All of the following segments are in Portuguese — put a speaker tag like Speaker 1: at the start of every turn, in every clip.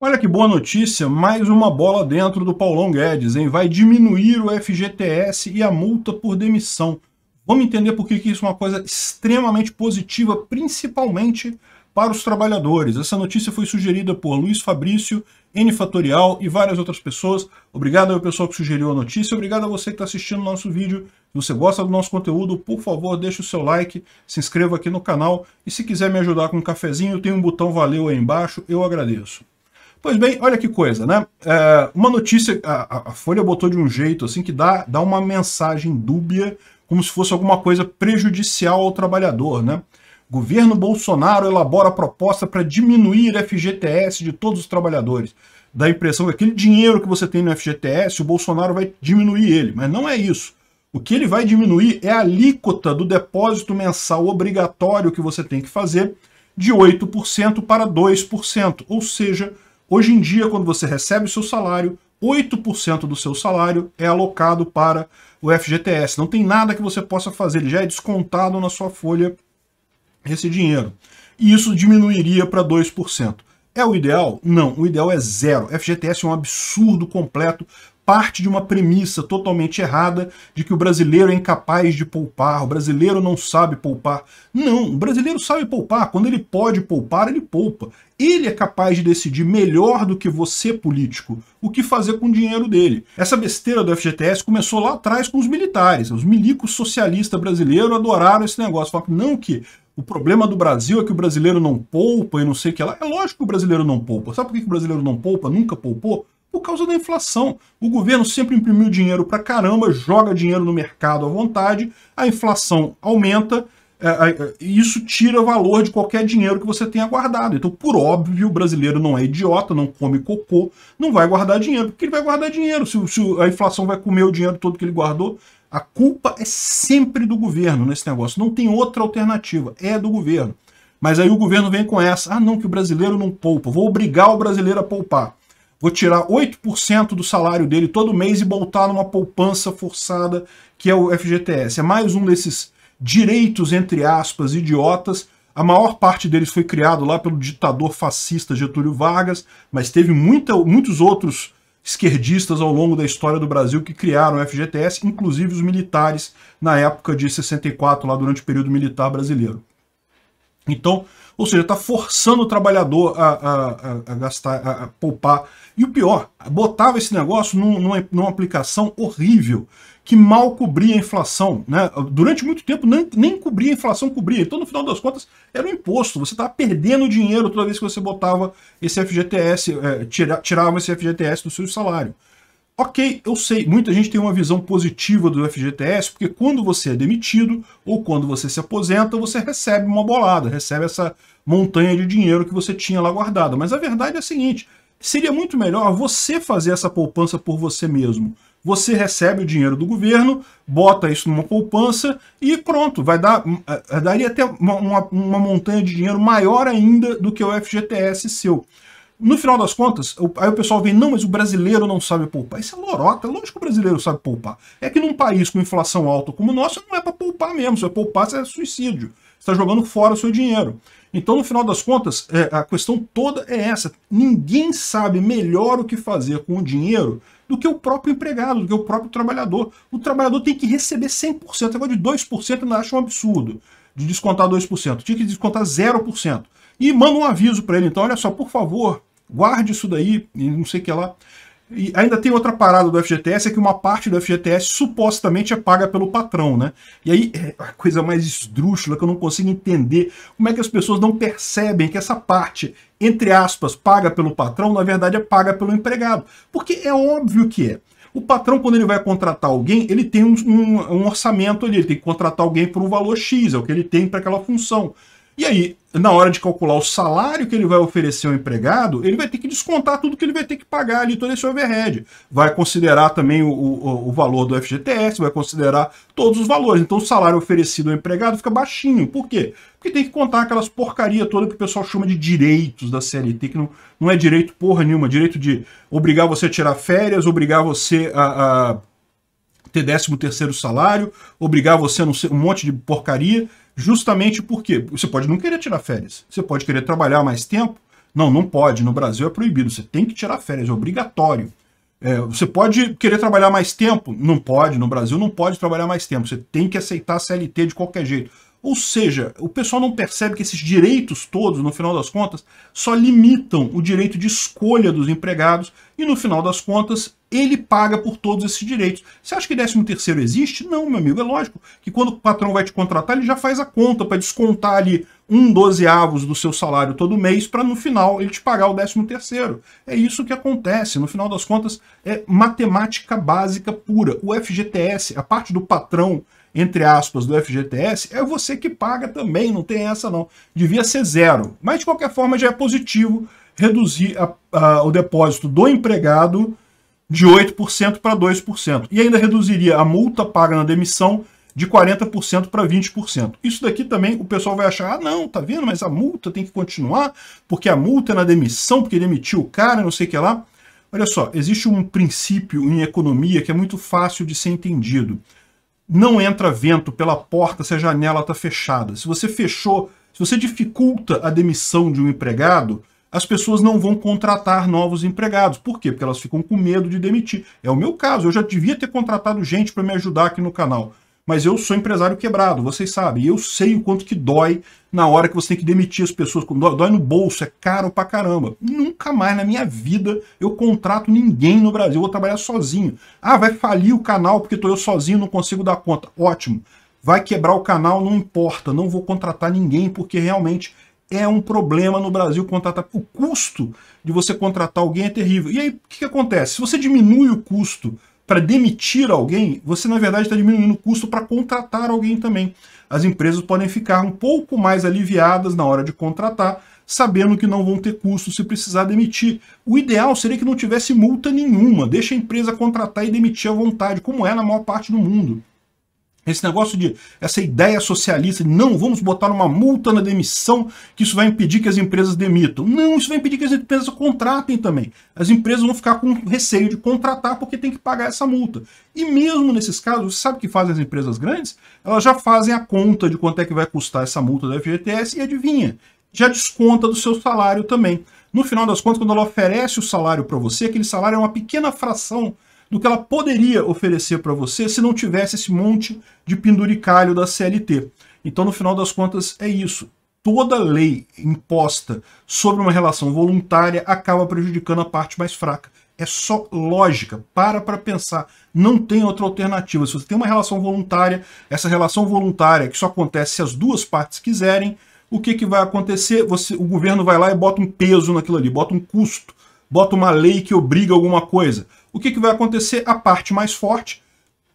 Speaker 1: Olha que boa notícia, mais uma bola dentro do Paulão Guedes, hein? Vai diminuir o FGTS e a multa por demissão. Vamos entender por que, que isso é uma coisa extremamente positiva, principalmente para os trabalhadores. Essa notícia foi sugerida por Luiz Fabrício, N Fatorial e várias outras pessoas. Obrigado ao pessoal que sugeriu a notícia, obrigado a você que está assistindo o nosso vídeo. Se você gosta do nosso conteúdo, por favor, deixe o seu like, se inscreva aqui no canal e se quiser me ajudar com um cafezinho, tem um botão valeu aí embaixo, eu agradeço. Pois bem, olha que coisa, né? É, uma notícia, a, a, Folha botou de um jeito assim que dá, dá uma mensagem dúbia, como se fosse alguma coisa prejudicial ao trabalhador, né? Governo Bolsonaro elabora proposta para diminuir FGTS de todos os trabalhadores. Dá a impressão que aquele dinheiro que você tem no FGTS, o Bolsonaro vai diminuir ele, mas não é isso. O que ele vai diminuir é a alíquota do depósito mensal obrigatório que você tem que fazer de 8% para 2%, ou seja, Hoje em dia, quando você recebe o seu salário, 8% do seu salário é alocado para o FGTS. Não tem nada que você possa fazer, ele já é descontado na sua folha esse dinheiro. E isso diminuiria para 2%. É o ideal? Não, o ideal é zero. FGTS é um absurdo completo, parte de uma premissa totalmente errada de que o brasileiro é incapaz de poupar, o brasileiro não sabe poupar. Não, o brasileiro sabe poupar. Quando ele pode poupar, ele poupa. Ele é capaz de decidir melhor do que você, político, o que fazer com o dinheiro dele. Essa besteira do FGTS começou lá atrás com os militares. Os milicos socialistas brasileiros adoraram esse negócio. Falaram, não que o problema do Brasil é que o brasileiro não poupa e não sei o que lá. É lógico que o brasileiro não poupa. Sabe por que o brasileiro não poupa, nunca poupou? por causa da inflação. O governo sempre imprimiu dinheiro para caramba, joga dinheiro no mercado à vontade, a inflação aumenta, é, é, e isso tira valor de qualquer dinheiro que você tenha guardado. Então, por óbvio, o brasileiro não é idiota, não come cocô, não vai guardar dinheiro, porque ele vai guardar dinheiro. Se, se a inflação vai comer o dinheiro todo que ele guardou, a culpa é sempre do governo nesse negócio. Não tem outra alternativa, é do governo. Mas aí o governo vem com essa, ah não, que o brasileiro não poupa, vou obrigar o brasileiro a poupar vou tirar 8% do salário dele todo mês e botar numa poupança forçada que é o FGTS. É mais um desses direitos, entre aspas, idiotas. A maior parte deles foi criado lá pelo ditador fascista Getúlio Vargas, mas teve muita, muitos outros esquerdistas ao longo da história do Brasil que criaram o FGTS, inclusive os militares na época de 64, lá durante o período militar brasileiro. Então, ou seja, está forçando o trabalhador a, a, a gastar, a, a, poupar. E o pior, botava esse negócio num, numa, numa, aplicação horrível, que mal cobria a inflação. Né? Durante muito tempo nem, nem cobria a inflação, cobria. Então, no final das contas, era um imposto. Você estava perdendo dinheiro toda vez que você botava esse FGTS, é, eh, tira, tirava esse FGTS do seu salário. Ok, eu sei, muita gente tem uma visão positiva do FGTS, porque quando você é demitido ou quando você se aposenta, você recebe uma bolada, recebe essa montanha de dinheiro que você tinha lá guardada. Mas a verdade é a seguinte, seria muito melhor você fazer essa poupança por você mesmo. Você recebe o dinheiro do governo, bota isso numa poupança e pronto, vai dar, eh, daria até uma, uma, uma montanha de dinheiro maior ainda do que o FGTS seu. No final das contas, aí o pessoal vem, não, mas o brasileiro não sabe poupar. Isso é lorota, é lógico que o brasileiro sabe poupar. É que num país com inflação alta como o nosso, não é para poupar mesmo. Se é poupar, é suicídio. Você está jogando fora o seu dinheiro. Então, no final das contas, é, a questão toda é essa. Ninguém sabe melhor o que fazer com o dinheiro do que o próprio empregado, do que o próprio trabalhador. O trabalhador tem que receber 100%. Agora, é de 2% eu acho um absurdo de descontar 2%. Tinha que descontar 0%. E manda um aviso para ele, então, olha só, por favor, Guarde isso daí e não sei o que lá. E ainda tem outra parada do FGTS, é que uma parte do FGTS supostamente é paga pelo patrão, né? E aí é a coisa mais esdrúxula que eu não consigo entender como é que as pessoas não percebem que essa parte, entre aspas, paga pelo patrão, na verdade é paga pelo empregado. Porque é óbvio que é. O patrão, quando ele vai contratar alguém, ele tem um, um, um orçamento ali, ele tem que contratar alguém por um valor X, é o que ele tem para aquela função. E aí, então, na hora de calcular o salário que ele vai oferecer ao empregado, ele vai ter que descontar tudo que ele vai ter que pagar ali, todo esse overhead. Vai considerar também o, o, o valor do FGTS, vai considerar todos os valores. Então o salário oferecido ao empregado fica baixinho. Por quê? Porque tem que contar aquelas porcaria toda que o pessoal chama de direitos da CLT, que não, não é direito porra nenhuma. É direito de obrigar você a tirar férias, obrigar você a, a ter décimo terceiro salário, obrigar você a não ser um monte de porcaria. Justamente porque você pode não querer tirar férias, você pode querer trabalhar mais tempo. Não, não pode. No Brasil é proibido. Você tem que tirar férias, é obrigatório. É, você pode querer trabalhar mais tempo? Não pode. No Brasil não pode trabalhar mais tempo. Você tem que aceitar a CLT de qualquer jeito. Ou seja, o pessoal não percebe que esses direitos todos, no final das contas, só limitam o direito de escolha dos empregados e, no final das contas, ele paga por todos esses direitos. Você acha que 13 terceiro existe? Não, meu amigo, é lógico que quando o patrão vai te contratar, ele já faz a conta para descontar ali um dozeavos do seu salário todo mês para no final ele te pagar o 13 terceiro. É isso que acontece. No final das contas, é matemática básica pura. O FGTS, a parte do patrão entre aspas, do FGTS, é você que paga também, não tem essa não. Devia ser zero. Mas, de qualquer forma, já é positivo reduzir a, a, o depósito do empregado de 8% para 2%. E ainda reduziria a multa paga na demissão de 40% para 20%. Isso daqui também o pessoal vai achar, ah, não, tá vendo, mas a multa tem que continuar, porque a multa é na demissão, porque demitiu o cara, não sei o que lá. Olha só, existe um princípio em economia que é muito fácil de ser entendido não entra vento pela porta se a janela está fechada. Se você fechou, se você dificulta a demissão de um empregado, as pessoas não vão contratar novos empregados. Por quê? Porque elas ficam com medo de demitir. É o meu caso, eu já devia ter contratado gente para me ajudar aqui no canal mas eu sou empresário quebrado, vocês sabem. eu sei o quanto que dói na hora que você tem que demitir as pessoas. Dói no bolso, é caro pra caramba. Nunca mais na minha vida eu contrato ninguém no Brasil. Eu vou trabalhar sozinho. Ah, vai falir o canal porque estou eu sozinho, não consigo dar conta. Ótimo. Vai quebrar o canal, não importa. Não vou contratar ninguém porque realmente é um problema no Brasil contratar. O custo de você contratar alguém é terrível. E aí, o que, que acontece? Se você diminui o custo para demitir alguém, você na verdade está diminuindo o custo para contratar alguém também. As empresas podem ficar um pouco mais aliviadas na hora de contratar, sabendo que não vão ter custo se precisar demitir. O ideal seria que não tivesse multa nenhuma, deixa a empresa contratar e demitir à vontade, como é na maior parte do mundo. Esse negócio de essa ideia socialista, de não vamos botar uma multa na demissão, que isso vai impedir que as empresas demitam. Não, isso vai impedir que as empresas contratem também. As empresas vão ficar com receio de contratar porque tem que pagar essa multa. E mesmo nesses casos, sabe o que fazem as empresas grandes? Elas já fazem a conta de quanto é que vai custar essa multa da FGTS e adivinha, já desconta do seu salário também. No final das contas, quando ela oferece o salário para você, aquele salário é uma pequena fração do que ela poderia oferecer para você se não tivesse esse monte de penduricalho da CLT. Então, no final das contas, é isso. Toda lei imposta sobre uma relação voluntária acaba prejudicando a parte mais fraca. É só lógica. Para para pensar. Não tem outra alternativa. Se você tem uma relação voluntária, essa relação voluntária que só acontece se as duas partes quiserem, o que, que vai acontecer? Você, o governo vai lá e bota um peso naquilo ali, bota um custo, bota uma lei que obriga alguma coisa o que, que vai acontecer? A parte mais forte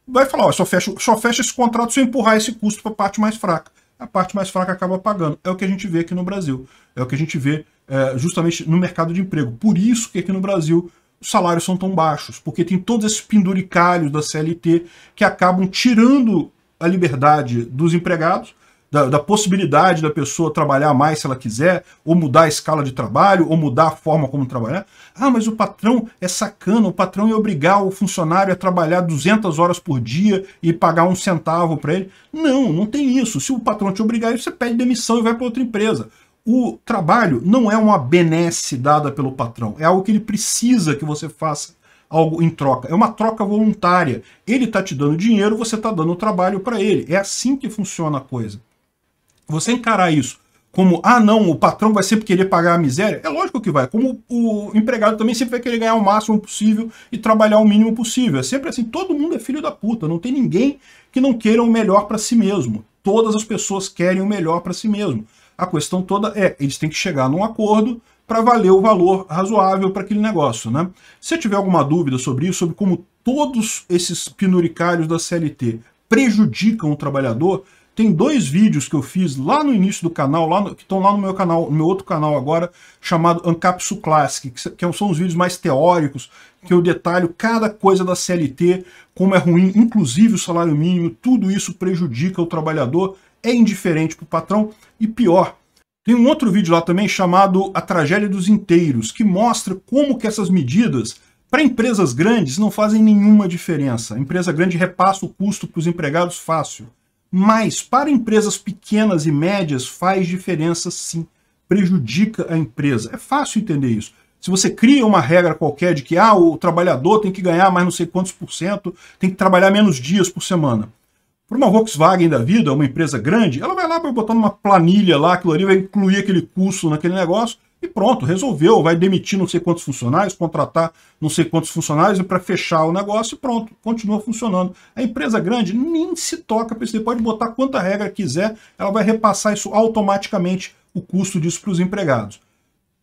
Speaker 1: vai falar, ó, só fecha, só fecha esse contrato se eu empurrar esse custo para a parte mais fraca. A parte mais fraca acaba pagando. É o que a gente vê aqui no Brasil. É o que a gente vê é, justamente no mercado de emprego. Por isso que aqui no Brasil os salários são tão baixos, porque tem todos esses penduricalhos da CLT que acabam tirando a liberdade dos empregados da, da, possibilidade da pessoa trabalhar mais se ela quiser, ou mudar a escala de trabalho, ou mudar a forma como trabalhar. Ah, mas o patrão é sacana, o patrão ia é obrigar o funcionário a trabalhar 200 horas por dia e pagar um centavo para ele. Não, não tem isso. Se o patrão te obrigar, você pede demissão e vai para outra empresa o trabalho não é uma benesse dada pelo patrão, é algo que ele precisa que você faça algo em troca. É uma troca voluntária. Ele está te dando dinheiro, você está dando trabalho para ele. É assim que funciona a coisa. Você encarar isso como, ah não, o patrão vai sempre querer pagar a miséria, é lógico que vai. Como o empregado também sempre vai querer ganhar o máximo possível e trabalhar o mínimo possível. É sempre assim, todo mundo é filho da puta, não tem ninguém que não queira o melhor para si mesmo. Todas as pessoas querem o melhor para si mesmo. A questão toda é, eles têm que chegar num acordo para valer o valor razoável para aquele negócio, né? Se tiver alguma dúvida sobre isso, sobre como todos esses pinuricários da CLT prejudicam o trabalhador, tem dois vídeos que eu fiz lá no início do canal, lá no, que estão lá no meu canal, no meu outro canal agora, chamado Ancapsu Classic, que, que são os vídeos mais teóricos, que eu detalho cada coisa da CLT, como é ruim, inclusive o salário mínimo, tudo isso prejudica o trabalhador, é indiferente para o patrão e pior, tem um outro vídeo lá também chamado A Tragédia dos Inteiros, que mostra como que essas medidas para empresas grandes não fazem nenhuma diferença. A empresa grande repassa o custo para os empregados fácil. Mas para empresas pequenas e médias faz diferença sim, prejudica a empresa. É fácil entender isso. Se você cria uma regra qualquer de que ah, o trabalhador tem que ganhar mais não sei quantos por cento, tem que trabalhar menos dias por semana. Para uma Volkswagen da vida, uma empresa grande, ela vai lá para botar numa planilha lá, aquilo ali vai incluir aquele custo naquele negócio, e pronto, resolveu. Vai demitir não sei quantos funcionários, contratar não sei quantos funcionários para fechar o negócio e pronto, continua funcionando. A empresa grande nem se toca para isso. Você pode botar quanta regra quiser, ela vai repassar isso automaticamente, o custo disso para os empregados.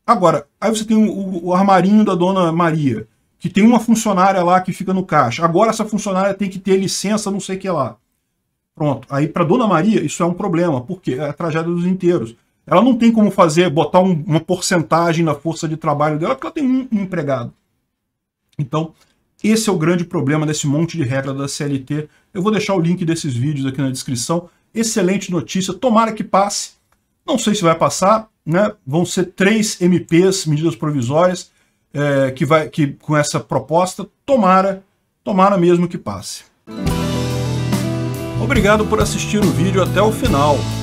Speaker 1: Agora, aí você tem o, o armarinho da dona Maria, que tem uma funcionária lá que fica no caixa. Agora essa funcionária tem que ter licença, não sei o que lá. Pronto. Aí para Dona Maria isso é um problema, porque é a tragédia dos inteiros. Ela não tem como fazer, botar um, uma porcentagem na força de trabalho dela, porque ela tem um, um empregado. Então, esse é o grande problema desse monte de regra da CLT. Eu vou deixar o link desses vídeos aqui na descrição. Excelente notícia, tomara que passe. Não sei se vai passar, né? Vão ser três MPs, medidas provisórias, é, que vai, que, com essa proposta. Tomara, tomara mesmo que passe. Obrigado por assistir o vídeo até o final.